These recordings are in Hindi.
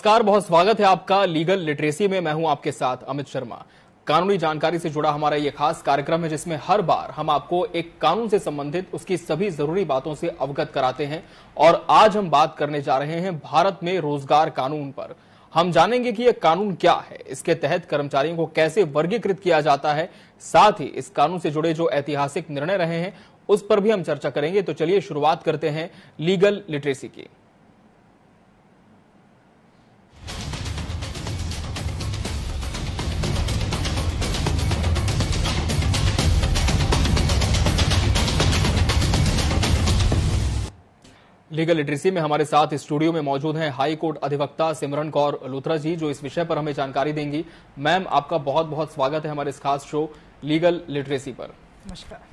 नमस्कार बहुत स्वागत है आपका लीगल लिटरेसी में मैं हूं आपके साथ अमित शर्मा कानूनी जानकारी से जुड़ा हमारा ये खास कार्यक्रम है जिसमें हर बार हम आपको एक कानून से संबंधित उसकी सभी जरूरी बातों से अवगत कराते हैं और आज हम बात करने जा रहे हैं भारत में रोजगार कानून पर हम जानेंगे कि यह कानून क्या है इसके तहत कर्मचारियों को कैसे वर्गीकृत किया जाता है साथ ही इस कानून से जुड़े जो ऐतिहासिक निर्णय रहे हैं उस पर भी हम चर्चा करेंगे तो चलिए शुरुआत करते हैं लीगल लिटरेसी की लीगल लिटरेसी में हमारे साथ स्टूडियो में मौजूद हैं हाई कोर्ट अधिवक्ता सिमरन कौर लुथरा जी जो इस विषय पर हमें जानकारी देंगी मैम आपका बहुत बहुत स्वागत है हमारे इस खास शो लीगल लिटरेसी पर नमस्कार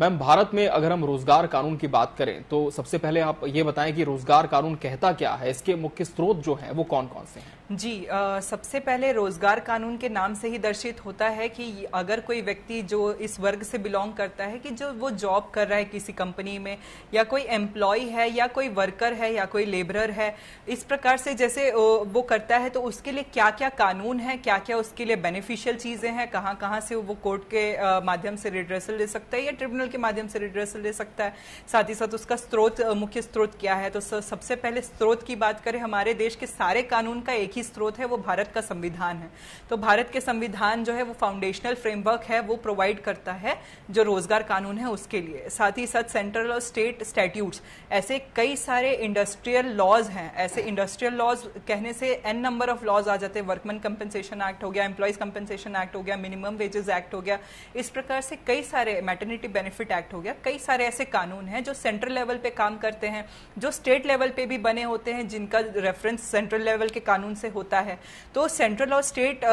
मैम भारत में अगर हम रोजगार कानून की बात करें तो सबसे पहले आप ये बताएं कि रोजगार कानून कहता क्या है इसके मुख्य स्रोत जो हैं वो कौन कौन से हैं जी आ, सबसे पहले रोजगार कानून के नाम से ही दर्शित होता है कि अगर कोई व्यक्ति जो इस वर्ग से बिलोंग करता है कि जो वो जॉब कर रहा है किसी कंपनी में या कोई एम्प्लॉय है या कोई वर्कर है या कोई लेबरर है इस प्रकार से जैसे वो करता है तो उसके लिए क्या क्या कानून है क्या क्या उसके लिए बेनिफिशियल चीजें हैं कहाँ कहाँ से वो कोर्ट के माध्यम से रिड्रेसल ले सकता है या ट्रिब्यूनल के माध्यम से रिड्रेसल ले सकता है साथ ही साथ उसका स्रोत मुख्य स्रोत क्या है तो सबसे पहले स्रोत की बात करें हमारे देश के सारे कानून का एक ही स्रोत है वो भारत का संविधान है तो भारत के संविधान जो है वो फाउंडेशनल फ्रेमवर्क है वो प्रोवाइड करता है जो रोजगार कानून है उसके लिए साथ ही साथ सेंट्रल और स्टेट स्टैट्यूट्स ऐसे कई सारे इंडस्ट्रियल लॉज हैं ऐसे इंडस्ट्रियल लॉज कहने से एन नंबर ऑफ लॉज आ जाते हैं वर्कमैन कंपनसेशन एक्ट हो गया एम्प्लॉयज कंपनसेशन एक्ट हो गया मिनिमम वेजेस एक्ट हो गया इस प्रकार से कई सारे मैटर्निटी बेनिफिट बेनिफिट एक्ट हो गया कई सारे ऐसे कानून हैं जो सेंट्रल लेवल पे काम करते हैं जो स्टेट लेवल पे भी बने होते हैं जिनका रेफरेंस सेंट्रल लेवल के कानून से होता है तो सेंट्रल और स्टेट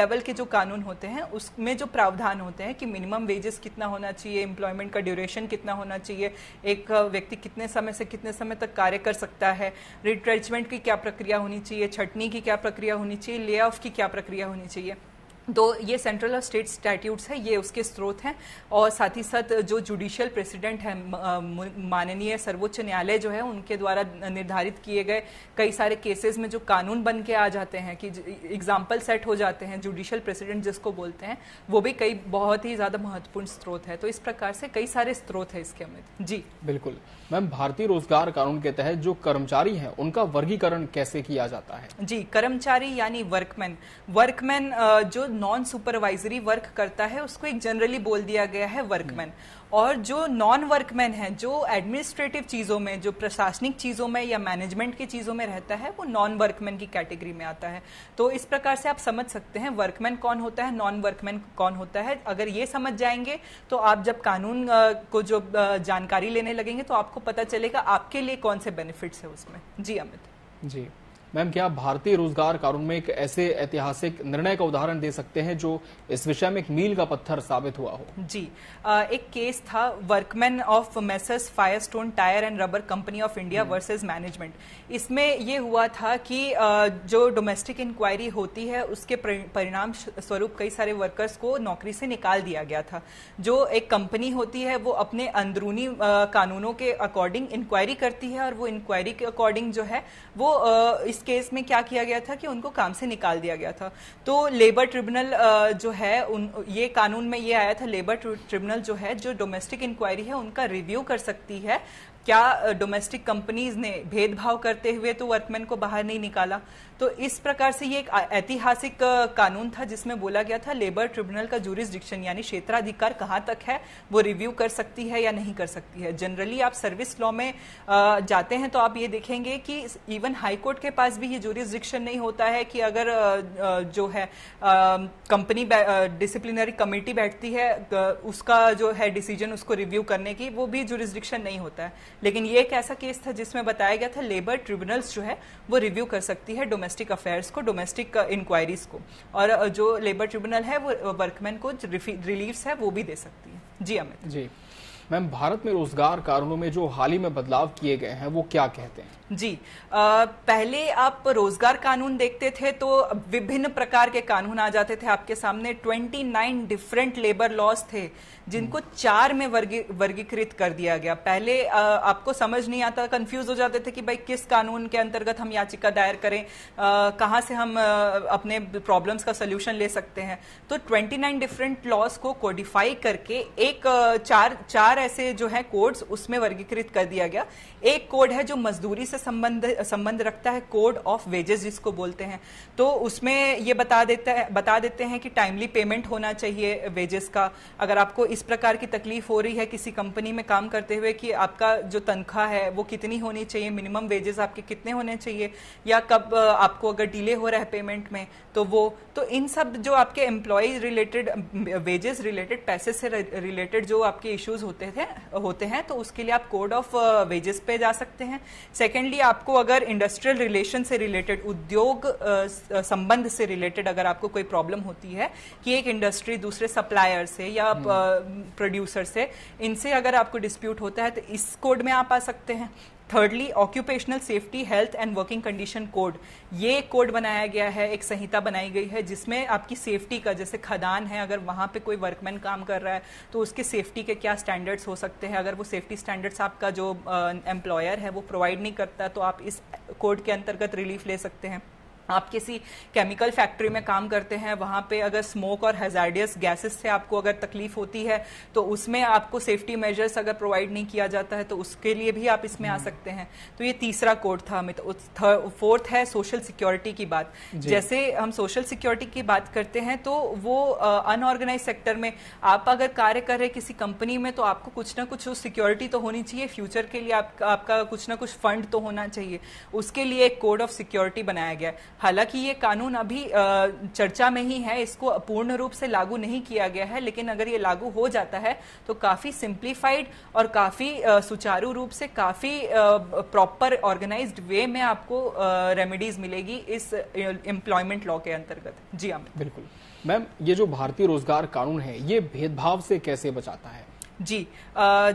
लेवल के जो कानून होते हैं उसमें जो प्रावधान होते हैं कि मिनिमम वेजेस कितना होना चाहिए एम्प्लॉयमेंट का ड्यूरेशन कितना होना चाहिए एक व्यक्ति कितने समय से कितने समय तक कार्य कर सकता है रिट्रेचमेंट की क्या प्रक्रिया होनी चाहिए छटनी की क्या प्रक्रिया होनी चाहिए ले ऑफ की क्या प्रक्रिया होनी चाहिए तो ये सेंट्रल और स्टेट स्टैट्यूट्स है ये उसके स्रोत हैं और साथ ही साथ जो जुडिशियल प्रेसिडेंट है माननीय सर्वोच्च न्यायालय जो है उनके द्वारा निर्धारित किए गए कई सारे केसेस में जो कानून बन के आ जाते हैं कि एग्जाम्पल सेट हो जाते हैं जुडिशियल प्रेसिडेंट जिसको बोलते हैं वो भी कई बहुत ही ज़्यादा महत्वपूर्ण स्रोत है तो इस प्रकार से कई सारे स्रोत है इसके अमित जी बिल्कुल मैम भारतीय रोजगार कानून के तहत जो कर्मचारी है उनका वर्गीकरण कैसे किया जाता है जी कर्मचारी यानी वर्कमैन वर्कमैन जो नॉन सुपरवाइजरी वर्क करता है उसको एक जनरली बोल दिया गया है वर्कमैन और जो नॉन वर्कमैन है जो एडमिनिस्ट्रेटिव चीज़ों में जो प्रशासनिक चीज़ों में या मैनेजमेंट की चीज़ों में रहता है वो नॉन वर्कमैन की कैटेगरी में आता है तो इस प्रकार से आप समझ सकते हैं वर्कमैन कौन होता है नॉन वर्कमैन कौन होता है अगर ये समझ जाएंगे तो आप जब कानून को जो जानकारी लेने लगेंगे तो आपको पता चलेगा आपके लिए कौन से बेनिफिट्स है उसमें जी अमित जी मैम क्या भारतीय रोजगार कानून में एक ऐसे ऐतिहासिक निर्णय का उदाहरण दे सकते हैं जो इस विषय में एक मील का पत्थर साबित हुआ हो जी आ, एक केस था workman of fire Firestone tyre and rubber company of India hmm. Versus management इसमें यह हुआ था कि आ, जो डोमेस्टिक इंक्वायरी होती है उसके परिणाम स्वरूप कई सारे वर्कर्स को नौकरी से निकाल दिया गया था जो एक कंपनी होती है वो अपने अंदरूनी कानूनों के अकॉर्डिंग इंक्वायरी करती है और वो इंक्वायरी के अकॉर्डिंग जो है वो इस केस में क्या किया गया था कि उनको काम से निकाल दिया गया था तो लेबर ट्रिब्यूनल जो है उन ये कानून में ये आया था लेबर ट्रिब्यूनल जो है जो डोमेस्टिक इंक्वायरी है उनका रिव्यू कर सकती है क्या डोमेस्टिक कंपनीज ने भेदभाव करते हुए तो वर्कमैन को बाहर नहीं निकाला तो इस प्रकार से ये एक ऐतिहासिक कानून था जिसमें बोला गया था लेबर ट्रिब्यूनल का जूरिस्डिक्शन यानी क्षेत्राधिकार कहाँ तक है वो रिव्यू कर सकती है या नहीं कर सकती है जनरली आप सर्विस लॉ में जाते हैं तो आप ये देखेंगे कि इवन हाईकोर्ट के पास भी ये जूरिस्डिक्शन नहीं होता है कि अगर जो है कंपनी डिसिप्लिनरी कमेटी बैठती है उसका जो है डिसीजन उसको रिव्यू करने की वो भी जूरिस्डिक्शन नहीं होता है लेकिन ये एक ऐसा केस था जिसमें बताया गया था लेबर ट्रिब्यूनल्स जो है वो रिव्यू कर सकती है डोमेस्टिक डोमेस्टिक अफेयर्स को डोमेस्टिक इंक्वायरीज uh, को और uh, जो लेबर ट्रिब्यूनल है वो वर्कमैन uh, को रिलीफ है वो भी दे सकती है जी अमित जी मैम भारत में रोजगार कानूनों में जो हाल ही में बदलाव किए गए हैं वो क्या कहते हैं जी आ, पहले आप रोजगार कानून देखते थे तो विभिन्न प्रकार के कानून आ जाते थे आपके सामने 29 डिफरेंट लेबर लॉस थे जिनको हम्म। चार में वर्गी, वर्गीकृत कर दिया गया पहले आ, आपको समझ नहीं आता कंफ्यूज हो जाते थे कि भाई किस कानून के अंतर्गत हम याचिका दायर करें कहाँ से हम आ, अपने प्रॉब्लम्स का सोल्यूशन ले सकते हैं तो 29 डिफरेंट लॉस को कोडिफाई करके एक चार चार ऐसे जो है कोड्स उसमें वर्गीकृत कर दिया गया एक कोड है जो मजदूरी से संबंध संबंध रखता है कोड ऑफ वेजेस जिसको बोलते हैं तो उसमें ये बता देता है बता देते हैं कि टाइमली पेमेंट होना चाहिए वेजेस का अगर आपको इस प्रकार की तकलीफ हो रही है किसी कंपनी में काम करते हुए कि आपका जो तनख्वाह है वो कितनी होनी चाहिए मिनिमम वेजेस आपके कितने होने चाहिए या कब आपको अगर डिले हो रहा है पेमेंट में तो वो तो इन सब जो आपके एम्प्लॉय रिलेटेड वेजेस रिलेटेड पैसे से रिलेटेड जो आपके इश्यूज होते थे होते हैं तो उसके लिए आप कोड ऑफ वेजेस पे जा सकते हैं सेकेंड सेकेंडली आपको अगर इंडस्ट्रियल रिलेशन से रिलेटेड उद्योग संबंध से रिलेटेड अगर आपको कोई प्रॉब्लम होती है कि एक इंडस्ट्री दूसरे सप्लायर से या प्रोड्यूसर हम्म। से इनसे अगर आपको डिस्प्यूट होता है तो इस कोड में आप आ सकते हैं thirdly occupational safety health and working condition code ये कोड बनाया गया है एक संहिता बनाई गई है जिसमें आपकी सेफ्टी का जैसे खदान है अगर वहां पे कोई वर्कमैन काम कर रहा है तो उसके सेफ्टी के क्या स्टैंडर्ड्स हो सकते हैं अगर वो सेफ्टी स्टैंडर्ड्स आपका जो एम्प्लॉयर है वो प्रोवाइड नहीं करता तो आप इस कोड के अंतर्गत रिलीफ ले सकते हैं आप किसी केमिकल फैक्ट्री में काम करते हैं वहां पे अगर स्मोक और हेजार्डियस गैसेस से आपको अगर तकलीफ होती है तो उसमें आपको सेफ्टी मेजर्स अगर प्रोवाइड नहीं किया जाता है तो उसके लिए भी आप इसमें आ हम्म। सकते हैं तो ये तीसरा कोड था अमित फोर्थ है सोशल सिक्योरिटी की बात जैसे हम सोशल सिक्योरिटी की बात करते हैं तो वो अनऑर्गेनाइज सेक्टर में आप अगर कार्य कर रहे किसी कंपनी में तो आपको कुछ ना कुछ सिक्योरिटी तो होनी चाहिए फ्यूचर के लिए आप, आपका कुछ ना कुछ फंड तो होना चाहिए उसके लिए एक कोड ऑफ सिक्योरिटी बनाया गया है हालांकि ये कानून अभी चर्चा में ही है इसको पूर्ण रूप से लागू नहीं किया गया है लेकिन अगर ये लागू हो जाता है तो काफी सिंप्लीफाइड और काफी सुचारू रूप से काफी प्रॉपर ऑर्गेनाइज्ड वे में आपको रेमेडीज मिलेगी इस एम्प्लॉयमेंट लॉ के अंतर्गत जी अमित बिल्कुल मैम ये जो भारतीय रोजगार कानून है ये भेदभाव से कैसे बचाता है जी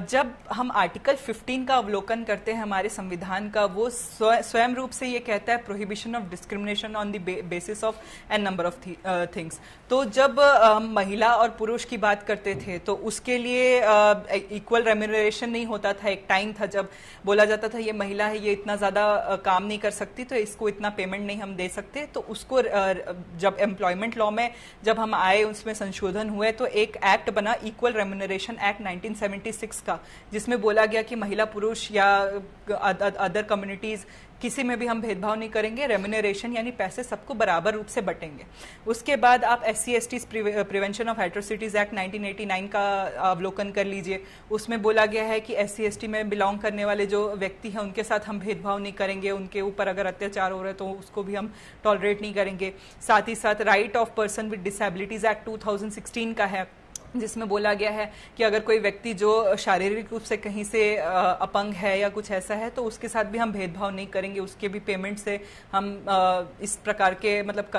जब हम आर्टिकल 15 का अवलोकन करते हैं हमारे संविधान का वो स्वयं रूप से ये कहता है prohibition of discrimination on the basis of an number of things तो जब हम महिला और पुरुष की बात करते थे तो उसके लिए इक्वल रेम्यूनरेशन नहीं होता था एक टाइम था जब बोला जाता था ये महिला है ये इतना ज़्यादा काम नहीं कर सकती तो इसको इतना पेमेंट नहीं हम दे सकते तो उसको जब एम्प्लॉयमेंट लॉ में जब हम आए उसमें संशोधन हुए तो एक एक्ट बना इक्वल रेम्यूनरेशन एक्ट 1976 का जिसमें बोला गया कि महिला पुरुष या अदर कम्युनिटीज किसी में भी हम भेदभाव नहीं करेंगे रेम्यूनरेशन यानी पैसे सबको बराबर रूप से बटेंगे उसके बाद आप S C S T prevention of atrocities act 1989 का अवलोकन कर लीजिए उसमें बोला गया है कि एस सी में बिलोंग करने वाले जो व्यक्ति हैं उनके साथ हम भेदभाव नहीं करेंगे उनके ऊपर अगर अत्याचार हो रहा है तो उसको भी हम टॉलरेट नहीं करेंगे साथ ही साथ right of person with disabilities act two का है जिसमें बोला गया है कि अगर कोई व्यक्ति जो शारीरिक रूप से कहीं से अपंग है या कुछ ऐसा है तो उसके साथ भी हम भेदभाव नहीं करेंगे उसके भी पेमेंट से हम इस प्रकार के मतलब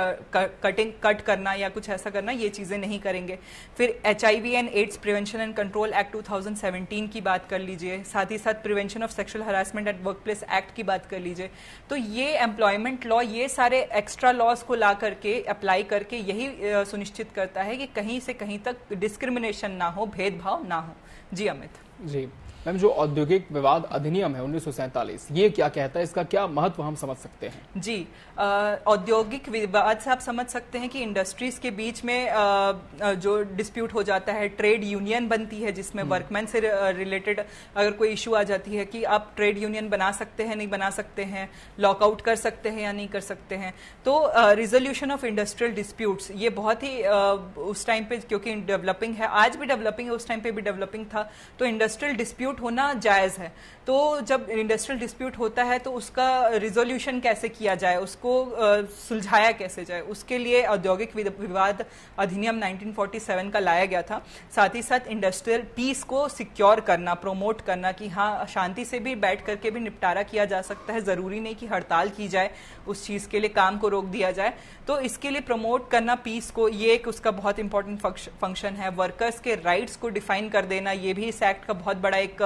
कटिंग कट करना या कुछ ऐसा करना ये चीज़ें नहीं करेंगे फिर H and AIDS prevention and control act 2017 की बात कर लीजिए साथ ही साथ prevention of sexual harassment at workplace act की बात कर लीजिए तो ये एम्प्लॉयमेंट लॉ ये सारे एक्स्ट्रा लॉज को ला करके अप्लाई करके यही सुनिश्चित करता है कि कहीं से कहीं तक डिस्क डिस्क्रिमिनेशन ना हो भेदभाव ना हो जी अमित जी मैम जो औद्योगिक विवाद अधिनियम है उन्नीस ये क्या कहता है इसका क्या महत्व हम समझ सकते हैं जी औद्योगिक विवाद से आप समझ सकते हैं कि इंडस्ट्रीज के बीच में आ, जो डिस्प्यूट हो जाता है ट्रेड यूनियन बनती है जिसमें हम्म। वर्कमैन से रिलेटेड अगर कोई इश्यू आ जाती है कि आप ट्रेड यूनियन बना सकते हैं नहीं बना सकते हैं लॉकआउट कर सकते हैं या नहीं कर सकते हैं तो रिजोल्यूशन ऑफ इंडस्ट्रियल डिस्प्यूट ये बहुत ही आ, उस टाइम पे क्योंकि डेवलपिंग है आज भी डेवलपिंग है उस टाइम पे भी डेवलपिंग था तो इंडस्ट्रियल डिस्प्यूट कंट्रीब्यूट होना जायज़ है तो जब इंडस्ट्रियल डिस्प्यूट होता है तो उसका रिजोल्यूशन कैसे किया जाए उसको सुलझाया कैसे जाए उसके लिए औद्योगिक विवाद अधिनियम 1947 का लाया गया था साथ ही साथ इंडस्ट्रियल पीस को सिक्योर करना प्रोमोट करना कि हाँ शांति से भी बैठ करके भी निपटारा किया जा सकता है ज़रूरी नहीं कि हड़ताल की जाए उस चीज़ के लिए काम को रोक दिया जाए तो इसके लिए प्रमोट करना पीस को ये एक उसका बहुत इंपॉर्टेंट फंक्शन है वर्कर्स के राइट्स को डिफाइन कर देना ये भी इस एक्ट का बहुत बड़ा एक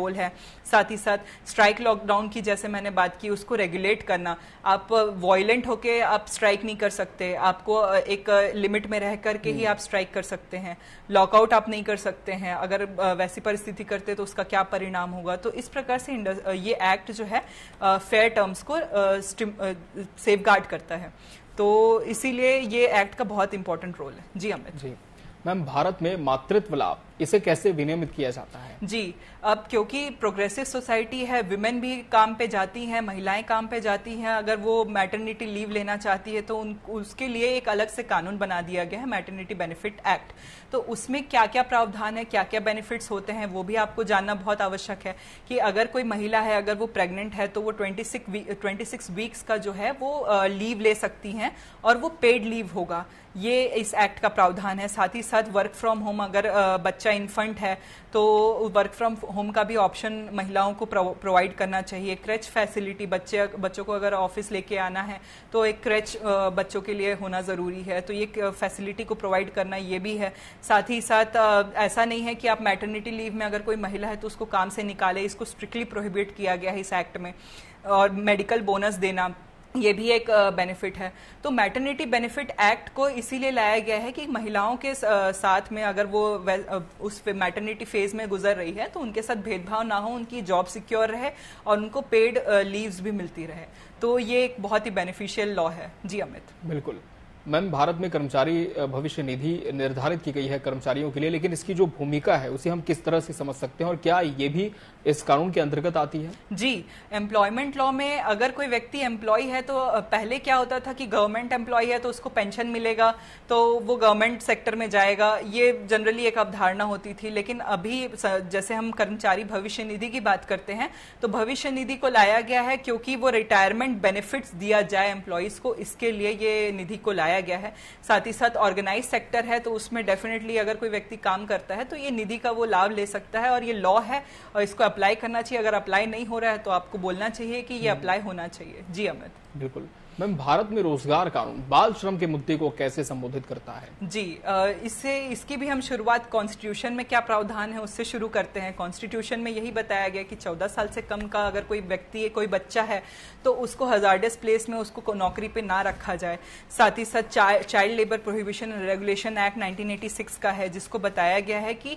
रोल है साथ ही साथ स्ट्राइक लॉकडाउन की जैसे मैंने बात की उसको रेगुलेट करना आप वॉयलेंट होके आप स्ट्राइक नहीं कर सकते आपको एक लिमिट में रह करके ही हम्म। आप स्ट्राइक कर सकते हैं लॉकआउट आप नहीं कर सकते हैं अगर वैसी परिस्थिति करते तो उसका क्या परिणाम होगा तो इस प्रकार से ये एक्ट जो है फेयर टर्म्स को सेफ गार्ड करता है तो इसीलिए ये एक्ट का बहुत इंपॉर्टेंट रोल है जी अमित जी मैम भारत में मातृत्व लाभ इसे कैसे विनियमित किया जाता है जी अब क्योंकि प्रोग्रेसिव सोसाइटी है वुमेन भी काम पे जाती हैं महिलाएं काम पे जाती हैं अगर वो मैटरनिटी लीव लेना चाहती है तो उन उसके लिए एक अलग से कानून बना दिया गया है मैटरनिटी बेनिफिट एक्ट तो उसमें क्या क्या प्रावधान है क्या क्या बेनिफिट्स होते हैं वो भी आपको जानना बहुत आवश्यक है कि अगर कोई महिला है अगर वो प्रेग्नेंट है तो वो ट्वेंटी सिक्स वीक्स का जो है वो लीव ले सकती हैं और वो पेड लीव होगा ये इस एक्ट का प्रावधान है साथ ही साथ वर्क फ्रॉम होम अगर बच्चा बच्चा इन्फेंट है तो वर्क फ्रॉम होम का भी ऑप्शन महिलाओं को प्रोवाइड करना चाहिए क्रेच फैसिलिटी बच्चे बच्चों को अगर ऑफिस लेके आना है तो एक क्रेच बच्चों के लिए होना ज़रूरी है तो ये फैसिलिटी को प्रोवाइड करना ये भी है साथ ही साथ ऐसा नहीं है कि आप मैटर्निटी लीव में अगर कोई महिला है तो उसको काम से निकाले इसको स्ट्रिक्टली प्रोहिबिट किया गया है इस एक्ट में और मेडिकल बोनस देना ये भी एक बेनिफिट है तो मैटरनिटी बेनिफिट एक्ट को इसीलिए लाया गया है कि महिलाओं के साथ में अगर वो उस मैटरनिटी फेज में गुजर रही है तो उनके साथ भेदभाव ना हो उनकी जॉब सिक्योर रहे और उनको पेड लीव्स भी मिलती रहे तो ये एक बहुत ही बेनिफिशियल लॉ है जी अमित बिल्कुल मैम भारत में कर्मचारी भविष्य निधि निर्धारित की गई है कर्मचारियों के लिए लेकिन इसकी जो भूमिका है उसे हम किस तरह से समझ सकते हैं और क्या ये भी इस कानून के अंतर्गत आती है जी एम्प्लॉयमेंट लॉ में अगर कोई व्यक्ति एम्प्लॉय है तो पहले क्या होता था कि गवर्नमेंट एम्प्लॉय है तो उसको पेंशन मिलेगा तो वो गवर्नमेंट सेक्टर में जाएगा ये जनरली एक अवधारणा होती थी लेकिन अभी जैसे हम कर्मचारी भविष्य निधि की बात करते हैं तो भविष्य निधि को लाया गया है क्योंकि वो रिटायरमेंट बेनिफिट्स दिया जाए एम्प्लॉयज को इसके लिए ये निधि को लाया बढ़ाया गया है साथ ही साथ ऑर्गेनाइज सेक्टर है तो उसमें डेफिनेटली अगर कोई व्यक्ति काम करता है तो ये निधि का वो लाभ ले सकता है और ये लॉ है और इसको अप्लाई करना चाहिए अगर अप्लाई नहीं हो रहा है तो आपको बोलना चाहिए कि ये अप्लाई हम्म। होना चाहिए जी अमित बिल्कुल मैम भारत में रोजगार कानून बाल श्रम के मुद्दे को कैसे संबोधित करता है जी इससे इसकी भी हम शुरुआत कॉन्स्टिट्यूशन में क्या प्रावधान है उससे शुरू करते हैं कॉन्स्टिट्यूशन में यही बताया गया कि 14 साल से कम का अगर कोई व्यक्ति कोई बच्चा है तो उसको हजार्डस प्लेस में उसको नौकरी पे ना रखा जाए साथ ही साथ child labour prohibition regulation act nineteen का है जिसको बताया गया है कि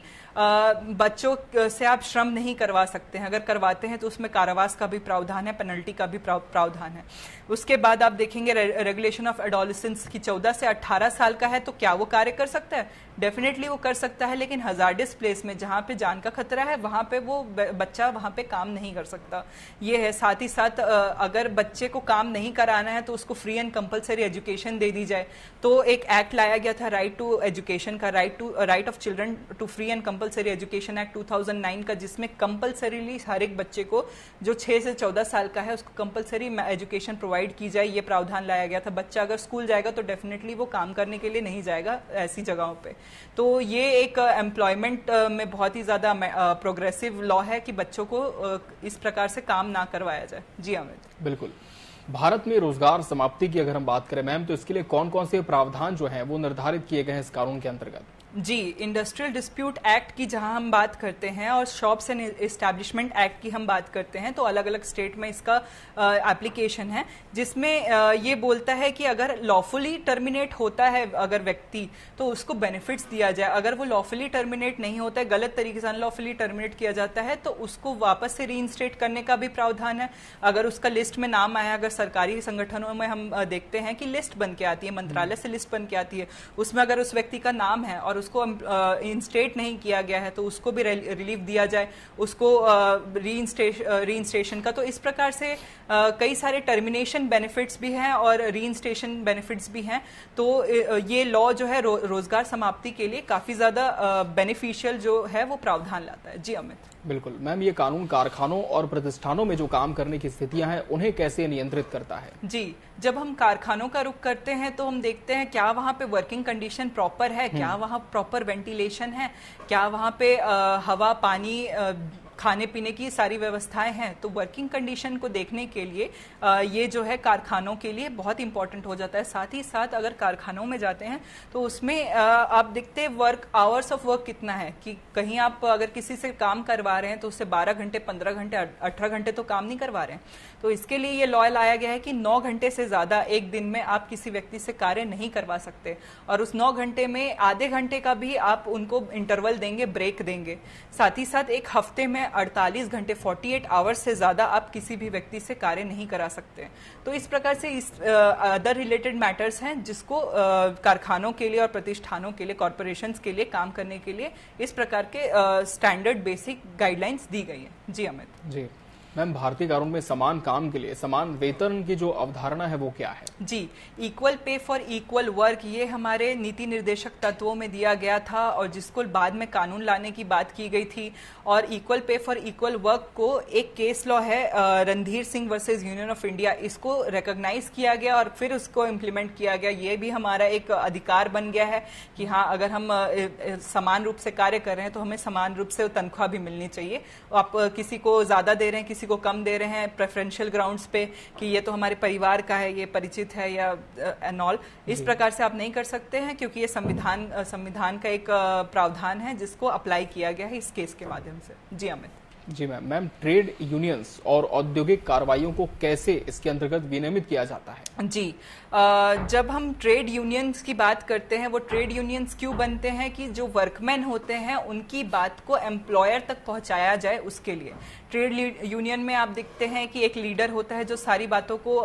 बच्चों से आप श्रम नहीं करवा सकते हैं अगर करवाते हैं तो उसमें कारावास का भी प्रावधान है पेनल्टी का भी प्रावधान है उसके बाद आप देखेंगे रेगुलेशन ऑफ एडोलिस की 14 से 18 साल का है तो क्या वो कार्य कर सकता है डेफिनेटली वो कर सकता है लेकिन हजारडिस प्लेस में जहाँ पे जान का खतरा है वहाँ पे वो बच्चा वहाँ पे काम नहीं कर सकता ये है साथ ही साथ अगर बच्चे को काम नहीं कराना है तो उसको फ्री एंड कंपलसरी एजुकेशन दे दी जाए तो एक एक्ट लाया गया था राइट टू एजुकेशन का right to right of children to free and compulsory education act two का जिसमें कंपलसरीली हर एक बच्चे को जो छह से चौदह साल का है उसको कंपलसरी एजुकेशन प्रोवाइड की जाए ये प्रावधान लाया गया था बच्चा अगर स्कूल जाएगा तो डेफिनेटली वो काम करने के लिए नहीं जाएगा ऐसी जगहों पर तो ये एक एम्प्लॉयमेंट में बहुत ही ज़्यादा प्रोग्रेसिव लॉ है कि बच्चों को इस प्रकार से काम ना करवाया जाए जी अमित बिल्कुल भारत में रोजगार समाप्ति की अगर हम बात करें मैम तो इसके लिए कौन कौन से प्रावधान जो हैं वो निर्धारित किए गए हैं इस कानून के अंतर्गत जी इंडस्ट्रियल डिस्प्यूट एक्ट की जहां हम बात करते हैं और शॉप्स एंड इस्टेब्लिशमेंट एक्ट की हम बात करते हैं तो अलग अलग स्टेट में इसका एप्लीकेशन है जिसमें आ, ये बोलता है कि अगर लॉफुली टर्मिनेट होता है अगर व्यक्ति तो उसको बेनिफिट्स दिया जाए अगर वो लॉफुली टर्मिनेट नहीं होता है गलत तरीके से अनलॉफुली टर्मिनेट किया जाता है तो उसको वापस से री करने का भी प्रावधान है अगर उसका लिस्ट में नाम आया अगर सरकारी संगठनों में हम देखते हैं कि लिस्ट बन के आती है मंत्रालय से लिस्ट बन के आती है उसमें अगर उस व्यक्ति का नाम है और उसको इंस्टेट नहीं किया गया है तो उसको भी रिलीफ दिया जाए उसको री इंस्टेशन का तो इस प्रकार से कई सारे टर्मिनेशन बेनिफिट्स भी हैं और री इंस्टेशन बेनिफिट्स भी हैं तो ये लॉ जो है रोजगार समाप्ति के लिए काफ़ी ज़्यादा बेनिफिशियल जो है वो प्रावधान लाता है जी अमित बिल्कुल मैम ये कानून कारखानों और प्रतिष्ठानों में जो काम करने की स्थितियां हैं उन्हें कैसे नियंत्रित करता है जी जब हम कारखानों का रुख करते हैं तो हम देखते हैं क्या वहाँ पे वर्किंग कंडीशन प्रॉपर है क्या हम्म। वहाँ प्रॉपर वेंटिलेशन है क्या वहाँ पे आ, हवा पानी आ, खाने पीने की सारी व्यवस्थाएं हैं तो वर्किंग कंडीशन को देखने के लिए ये जो है कारखानों के लिए बहुत इंपॉर्टेंट हो जाता है साथ ही साथ अगर कारखानों में जाते हैं तो उसमें आप देखते हैं वर्क आवर्स ऑफ वर्क कितना है कि कहीं आप अगर किसी से काम करवा रहे हैं तो उससे बारह घंटे पंद्रह घंटे अठारह घंटे तो काम नहीं करवा रहे हैं तो इसके लिए ये लॉ लाया गया है कि नौ घंटे से ज्यादा एक दिन में आप किसी व्यक्ति से कार्य नहीं करवा सकते और उस नौ घंटे में आधे घंटे का भी आप उनको इंटरवल देंगे ब्रेक देंगे साथ ही साथ एक हफ्ते में में 48 घंटे 48 आवर्स से ज़्यादा आप किसी भी व्यक्ति से कार्य नहीं करा सकते तो इस प्रकार से इस अदर रिलेटेड मैटर्स हैं जिसको कारखानों के लिए और प्रतिष्ठानों के लिए कॉरपोरेशन के लिए काम करने के लिए इस प्रकार के स्टैंडर्ड बेसिक गाइडलाइंस दी गई है जी अमित जी मैम भारतीय कानून में समान काम के लिए समान वेतन की जो अवधारणा है वो क्या है जी equal pay for equal work ये हमारे नीति निर्देशक तत्वों में दिया गया था और जिसको बाद में कानून लाने की बात की गई थी और equal pay for equal work को एक केस लॉ है Randhir Singh versus union of India इसको रिकोगनाइज किया गया और फिर उसको इम्प्लीमेंट किया गया ये भी हमारा एक अधिकार बन गया है कि हाँ अगर हम समान रूप से कार्य कर रहे हैं तो हमें समान रूप से तनख्वाह भी मिलनी चाहिए आप किसी को ज्यादा दे रहे हैं किसी किसी को कम दे रहे हैं प्रेफरेंशियल ग्राउंड्स पे कि ये तो हमारे परिवार का है ये परिचित है या एंड ऑल इस प्रकार से आप नहीं कर सकते हैं क्योंकि ये संविधान संविधान का एक प्रावधान है जिसको अप्लाई किया गया है इस केस के माध्यम से जी Amit ji ma'am ma'am trade unions और औद्योगिक कार्रवाई को कैसे इसके अंतर्गत विनियमित किया जाता है जी जब हम ट्रेड यूनियंस की बात करते हैं वो ट्रेड यूनियंस क्यों बनते हैं कि जो वर्कमैन होते हैं उनकी बात को एम्प्लॉयर तक पहुंचाया जाए उसके लिए ट्रेड यूनियन में आप देखते हैं कि एक लीडर होता है जो सारी बातों को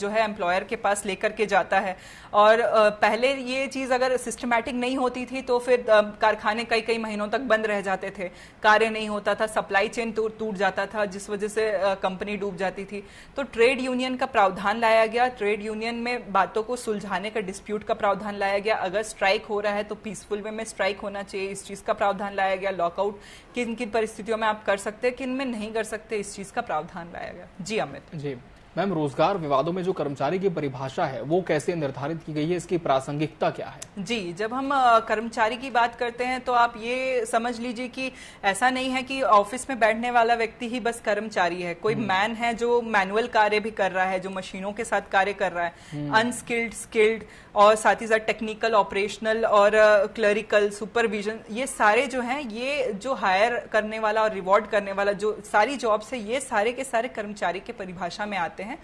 जो है एम्प्लॉयर के पास लेकर के जाता है और पहले ये चीज अगर सिस्टमैटिक नहीं होती थी तो फिर कारखाने कई कई महीनों तक बंद रह जाते थे कार्य नहीं होता था सब सप्लाई चेन तो टूट जाता था जिस वजह से कंपनी डूब जाती थी तो ट्रेड यूनियन का प्रावधान लाया गया ट्रेड यूनियन में बातों को सुलझाने का डिस्प्यूट का प्रावधान लाया गया अगर स्ट्राइक हो रहा है तो पीसफुल वे में स्ट्राइक होना चाहिए इस चीज़ का प्रावधान लाया गया लॉकआउट किन किन परिस्थितियों में आप कर सकते हैं किन में नहीं कर सकते इस चीज़ का प्रावधान लाया गया जी अमित जी मैम रोजगार विवादों में जो कर्मचारी की परिभाषा है वो कैसे निर्धारित की गई है इसकी प्रासंगिकता क्या है जी जब हम कर्मचारी की बात करते हैं तो आप ये समझ लीजिए कि ऐसा नहीं है कि ऑफिस में बैठने वाला व्यक्ति ही बस कर्मचारी है कोई हम्म। मैन है जो मैनुअल कार्य भी कर रहा है जो मशीनों के साथ कार्य कर रहा है हम्म। अनस्किल्ड स्किल्ड और साथ ही साथ टेक्निकल ऑपरेशनल और क्लरिकल सुपरविजन ये सारे जो हैं ये जो हायर करने वाला और रिवॉर्ड करने वाला जो सारी जॉब्स है ये सारे के सारे कर्मचारी के परिभाषा में आते हैं हैं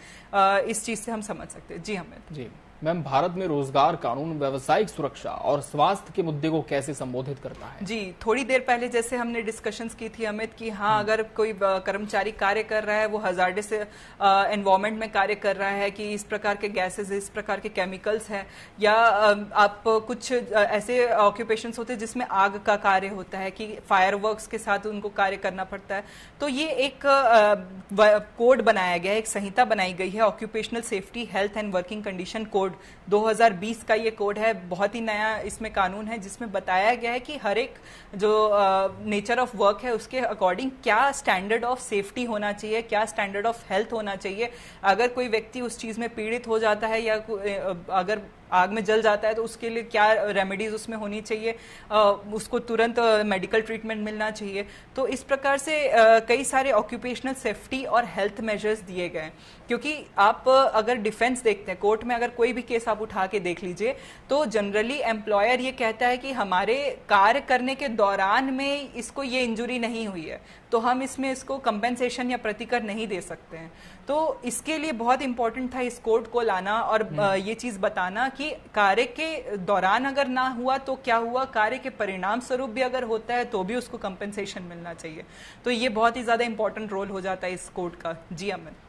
इस चीज़ से हम समझ सकते हैं जी हमें हाँ, जी मैम भारत में रोजगार कानून व्यवसायिक सुरक्षा और स्वास्थ्य के मुद्दे को कैसे संबोधित करता है जी थोड़ी देर पहले जैसे हमने डिस्कशन की थी अमित की हाँ हम्म। अगर कोई कर्मचारी कार्य कर रहा है वो हजार्डस एनवायरमेंट में कार्य कर रहा है कि इस प्रकार के गैसेज इस प्रकार के केमिकल्स हैं या आप कुछ ऐसे ऑक्यूपेशन होते हैं जिसमें आग का कार्य होता है कि फायर के साथ उनको कार्य करना पड़ता है तो ये एक कोड बनाया गया है एक संहिता बनाई गई है occupational safety health and working condition code code 2020 का ये कोड है बहुत ही नया इसमें कानून है जिसमें बताया गया है कि हर एक जो नेचर ऑफ वर्क है उसके अकॉर्डिंग क्या स्टैंडर्ड ऑफ सेफ्टी होना चाहिए क्या स्टैंडर्ड ऑफ हेल्थ होना चाहिए अगर कोई व्यक्ति उस चीज में पीड़ित हो जाता है या अगर आग में जल जाता है तो उसके लिए क्या रेमेडीज उसमें होनी चाहिए उसको तुरंत मेडिकल ट्रीटमेंट मिलना चाहिए तो इस प्रकार से कई सारे ऑक्यूपेशनल सेफ्टी और हेल्थ मेजर्स दिए गए क्योंकि आप अगर डिफेंस देखते हैं कोर्ट में अगर कोई भी केस आप उठा के देख लीजिए तो जनरली एम्प्लॉयर ये कहता है कि हमारे कार्य करने के दौरान में इसको ये इंजुरी नहीं हुई है तो हम इसमें इसको कंपेंसेशन या प्रतिकर नहीं दे सकते हैं तो इसके लिए बहुत इंपॉर्टेंट था इस कोर्ट को लाना और हम्म। ये चीज बताना कि कार्य के दौरान अगर ना हुआ तो क्या हुआ कार्य के परिणाम स्वरूप भी अगर होता है तो भी उसको कंपेंसेशन मिलना चाहिए तो ये बहुत ही ज्यादा इंपॉर्टेंट रोल हो जाता है इस कोर्ट का जी अमन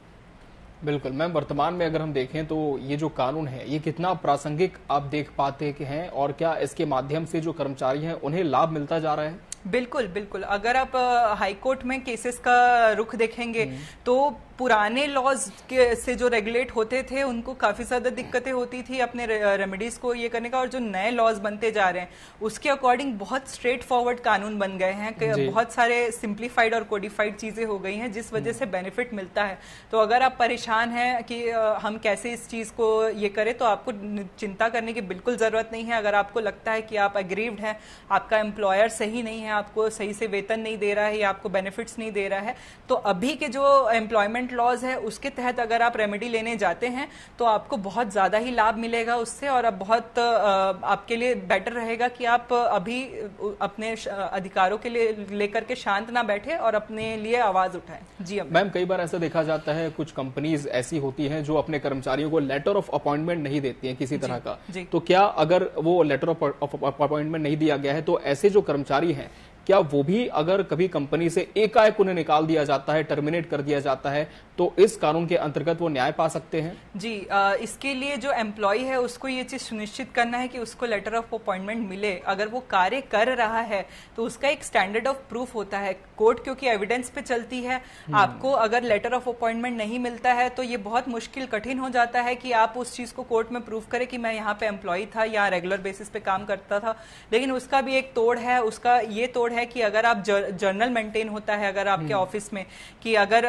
बिल्कुल मैम वर्तमान में अगर हम देखें तो ये जो कानून है ये कितना प्रासंगिक आप देख पाते हैं और क्या इसके माध्यम से जो कर्मचारी हैं उन्हें लाभ मिलता जा रहा है बिल्कुल बिल्कुल अगर आप हाई कोर्ट में केसेस का रुख देखेंगे हम्म। तो पुराने लॉज के से जो रेगुलेट होते थे उनको काफी ज्यादा दिक्कतें होती थी अपने रेमेडीज को ये करने का और जो नए लॉज बनते जा रहे हैं उसके अकॉर्डिंग बहुत स्ट्रेट फॉरवर्ड कानून बन गए हैं कि बहुत सारे सिंप्लीफाइड और कोडिफाइड चीजें हो गई हैं जिस हम्म। वजह से बेनिफिट मिलता है तो अगर आप परेशान हैं कि हम कैसे इस चीज को ये करें तो आपको चिंता करने की बिल्कुल जरूरत नहीं है अगर आपको लगता है कि आप अग्रीव्ड हैं आपका एम्प्लॉयर सही नहीं है आपको सही से वेतन नहीं दे रहा है या आपको बेनिफिट्स नहीं दे रहा है तो अभी के जो एम्प्लॉयमेंट पेमेंट लॉज है उसके तहत अगर आप रेमेडी लेने जाते हैं तो आपको बहुत ज़्यादा ही लाभ मिलेगा उससे और अब बहुत आपके लिए बेटर रहेगा कि आप अभी अपने अधिकारों के लिए लेकर के शांत ना बैठे और अपने लिए आवाज़ उठाएं जी मैम कई बार ऐसा देखा जाता है कुछ कंपनीज ऐसी होती है जो अपने कर्मचारियों को लेटर ऑफ अपॉइंटमेंट नहीं देती है किसी तरह का तो क्या अगर वो लेटर ऑफ अपॉइंटमेंट नहीं दिया गया है तो ऐसे जो कर्मचारी हैं क्या वो भी अगर कभी कंपनी से एकाएक उन्हें निकाल दिया जाता है टर्मिनेट कर दिया जाता है तो इस कानून के अंतर्गत वो न्याय पा सकते हैं जी आ, इसके लिए जो एम्प्लॉय है उसको ये चीज सुनिश्चित करना है कि उसको लेटर ऑफ अपॉइंटमेंट मिले अगर वो कार्य कर रहा है तो उसका एक स्टैंडर्ड ऑफ प्रूफ होता है कोर्ट क्योंकि एविडेंस पे चलती है हम्म। आपको अगर लेटर ऑफ अपॉइंटमेंट नहीं मिलता है तो ये बहुत मुश्किल कठिन हो जाता है कि आप उस चीज को कोर्ट में प्रूफ करें कि मैं यहाँ पे एम्प्लॉय था या रेगुलर बेसिस पे काम करता था लेकिन उसका भी एक तोड़ है उसका ये तोड़ है कि अगर आप जर्नल मेंटेन होता है अगर आपके हम्म। ऑफिस में कि अगर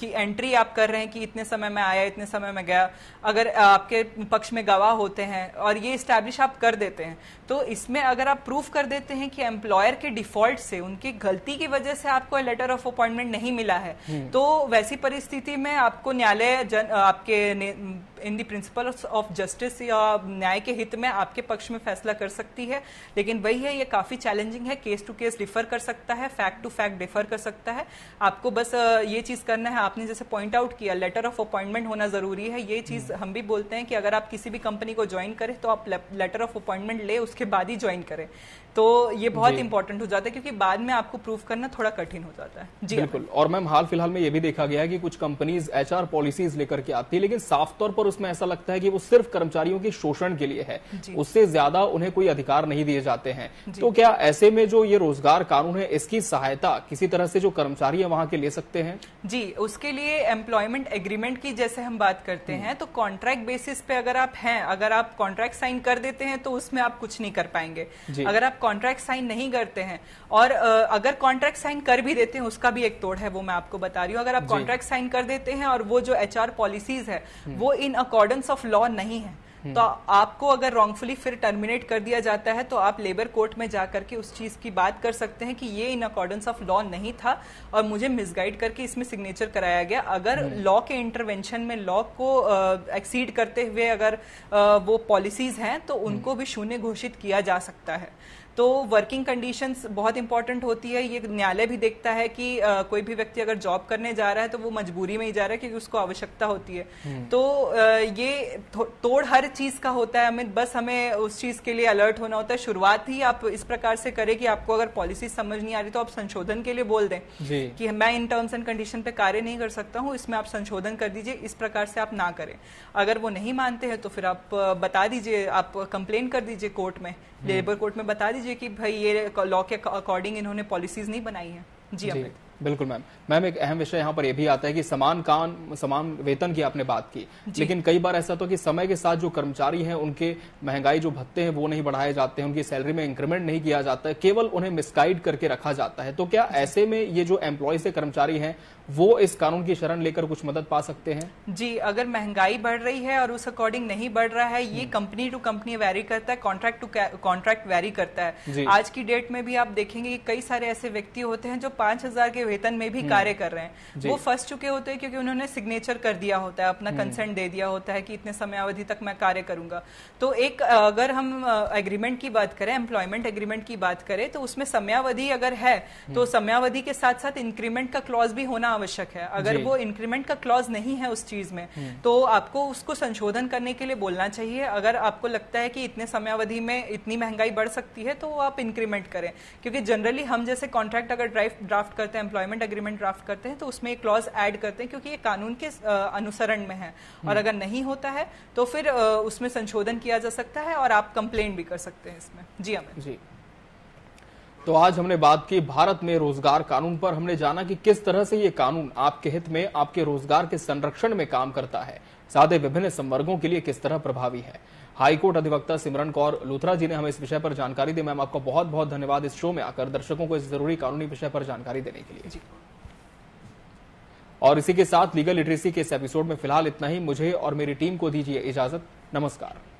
की एंट्री आप कर रहे हैं कि इतने समय में आया इतने समय में गया अगर आपके पक्ष में गवाह होते हैं और ये स्टैब्लिश आप कर देते हैं तो इसमें अगर आप प्रूफ कर देते हैं कि एम्प्लॉयर के डिफॉल्ट से उनकी गलती की वजह से आपको लेटर ऑफ अपॉइंटमेंट नहीं मिला है हम्म। तो वैसी परिस्थिति में आपको न्यायालय आपके in the principles of justice या न्याय के हित में आपके पक्ष में फैसला कर सकती है लेकिन वही है ये काफ़ी चैलेंजिंग है केस टू केस डिफर कर सकता है फैक्ट टू फैक्ट डिफर कर सकता है आपको बस ये चीज़ करना है आपने जैसे पॉइंट आउट किया लेटर ऑफ अपॉइंटमेंट होना ज़रूरी है ये चीज़ हम्म। हम भी बोलते हैं कि अगर आप किसी भी कंपनी को ज्वाइन करें तो आप लेटर ऑफ अपॉइंटमेंट ले उसके बाद ही ज्वाइन करें तो ये बहुत इंपॉर्टेंट हो जाता है क्योंकि बाद में आपको प्रूव करना थोड़ा कठिन हो जाता है जी बिल्कुल और मैम हाल फिलहाल में ये भी देखा गया है कि कुछ कंपनीज एचआर पॉलिसीज लेकर के आती है लेकिन साफ तौर पर उसमें ऐसा लगता है कि वो सिर्फ कर्मचारियों के शोषण के लिए है उससे ज्यादा उन्हें कोई अधिकार नहीं दिए जाते हैं तो क्या ऐसे में जो ये रोजगार कानून है इसकी सहायता किसी तरह से जो कर्मचारी है वहां के ले सकते हैं जी उसके लिए एम्प्लॉयमेंट एग्रीमेंट की जैसे हम बात करते हम्म। हैं तो कॉन्ट्रैक्ट बेसिस पे अगर आप हैं अगर आप कॉन्ट्रैक्ट साइन कर देते हैं तो उसमें आप कुछ नहीं कर पाएंगे अगर आप कॉन्ट्रैक्ट साइन नहीं करते हैं और अगर कॉन्ट्रैक्ट साइन कर भी देते हैं उसका भी एक तोड़ है वो मैं आपको बता रही हूँ अगर आप कॉन्ट्रैक्ट साइन कर देते हैं और वो जो एचआर पॉलिसीज है हम्म। वो इन अकॉर्डेंस ऑफ लॉ नहीं है तो हम्म। आपको अगर रॉन्गफुली फिर टर्मिनेट कर दिया जाता है तो आप लेबर कोर्ट में जाकर के उस चीज की बात कर सकते हैं कि ये इन अकॉर्डेंस ऑफ लॉ नहीं था और मुझे मिसगाइड करके इसमें सिग्नेचर कराया गया अगर लॉ हम्म। के इंटरवेंशन में लॉ को एक्सीड करते हुए अगर आ, वो पॉलिसीज हैं तो हम्म। उनको भी शून्य घोषित किया जा सकता है तो वर्किंग कंडीशंस बहुत इंपॉर्टेंट होती है ये न्यायालय भी देखता है कि आ, कोई भी व्यक्ति अगर जॉब करने जा रहा है तो वो मजबूरी में ही जा रहा है क्योंकि उसको आवश्यकता होती है हम्म। तो आ, ये थो, तोड़ हर चीज का होता है हमें बस हमें उस चीज के लिए अलर्ट होना होता है शुरुआत ही आप इस प्रकार से करें कि आपको अगर पॉलिसी समझ नहीं आ रही तो आप संशोधन के लिए बोल दें कि मैं इन टर्म्स एंड कंडीशन पे कार्य नहीं कर सकता हूँ इसमें आप संशोधन कर दीजिए इस प्रकार से आप ना करें अगर वो नहीं मानते हैं तो फिर आप बता दीजिए आप कंप्लेन कर दीजिए कोर्ट में लेबर हम्म। कोर्ट में बता दीजिए लीजिए कि भाई ये लॉ के अकॉर्डिंग इन्होंने पॉलिसीज नहीं बनाई है जी अमित बिल्कुल मैम मैम एक अहम विषय यहाँ पर यह भी आता है कि समान काम समान वेतन की आपने बात की लेकिन कई बार ऐसा तो कि समय के साथ जो कर्मचारी हैं उनके महंगाई जो भत्ते हैं वो नहीं बढ़ाए जाते हैं उनकी सैलरी में इंक्रीमेंट नहीं किया जाता है केवल उन्हें मिसगाइड करके रखा जाता है तो क्या ऐसे में ये जो एम्प्लॉय से कर्मचारी हैं वो इस कानून की शरण लेकर कुछ मदद पा सकते हैं जी अगर महंगाई बढ़ रही है और उस अकॉर्डिंग नहीं बढ़ रहा है ये कंपनी टू कंपनी वेरी करता है कॉन्ट्रैक्ट टू कॉन्ट्रैक्ट वेरी करता है आज की डेट में भी आप देखेंगे कई सारे ऐसे व्यक्ति होते हैं जो पांच के वेतन में भी हम्म। कार्य कर रहे हैं वो फंस चुके होते हैं क्योंकि उन्होंने सिग्नेचर कर दिया होता है अपना कंसेंट हम्म। दे दिया होता है कि इतने समय अवधि तक मैं कार्य करूंगा तो एक अगर हम एग्रीमेंट की बात करें एम्प्लॉयमेंट एग्रीमेंट की बात करें तो उसमें समयावधि अगर है तो हम्म। समयावधि के साथ साथ इंक्रीमेंट का क्लॉज भी होना आवश्यक है अगर वो इंक्रीमेंट का क्लॉज नहीं है उस चीज में तो आपको उसको संशोधन करने के लिए बोलना चाहिए अगर आपको लगता है कि इतने समयावधि में इतनी महंगाई बढ़ सकती है तो आप इंक्रीमेंट करें क्योंकि जनरली हम जैसे कॉन्ट्रैक्ट अगर ड्राफ्ट करते हैं एम्प्लॉयमेंट अग्रीमेंट ड्राफ्ट करते हैं तो उसमें एक क्लॉज ऐड करते हैं क्योंकि ये कानून के अनुसरण में है हम्म। और अगर नहीं होता है तो फिर उसमें संशोधन किया जा सकता है और आप कंप्लेन भी कर सकते हैं इसमें जी अमित जी तो आज हमने बात की भारत में रोजगार कानून पर हमने जाना कि किस तरह से ये कानून आपके हित में आपके रोजगार के संरक्षण में काम करता है साथ विभिन्न संवर्गों के लिए किस तरह प्रभावी है हाईकोर्ट अधिवक्ता सिमरन कौर लूथरा जी ने हमें इस विषय पर जानकारी दी मैम आपका बहुत बहुत धन्यवाद इस शो में आकर दर्शकों को इस जरूरी कानूनी विषय पर जानकारी देने के लिए और इसी के साथ लीगल लिटरेसी के इस एपिसोड में फिलहाल इतना ही मुझे और मेरी टीम को दीजिए इजाजत नमस्कार